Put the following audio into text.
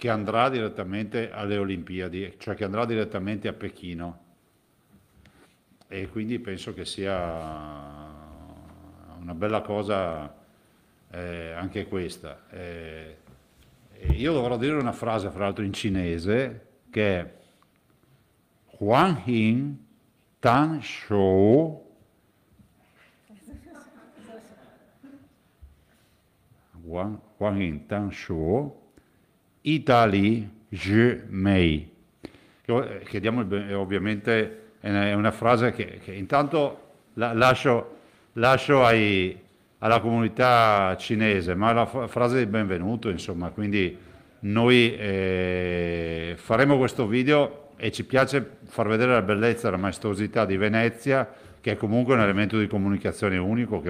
che andrà direttamente alle Olimpiadi, cioè che andrà direttamente a Pechino. E quindi penso che sia una bella cosa eh, anche questa. Eh, io dovrò dire una frase, fra l'altro, in cinese che è Huang Hin Tan Shou Huang Hin Tan Shou Italie eh, je mei. Chiediamo eh, ovviamente, è una frase che, che intanto la, lascio, lascio ai, alla comunità cinese, ma è la frase di benvenuto, insomma, quindi noi eh, faremo questo video e ci piace far vedere la bellezza la maestosità di Venezia, che è comunque un elemento di comunicazione unico.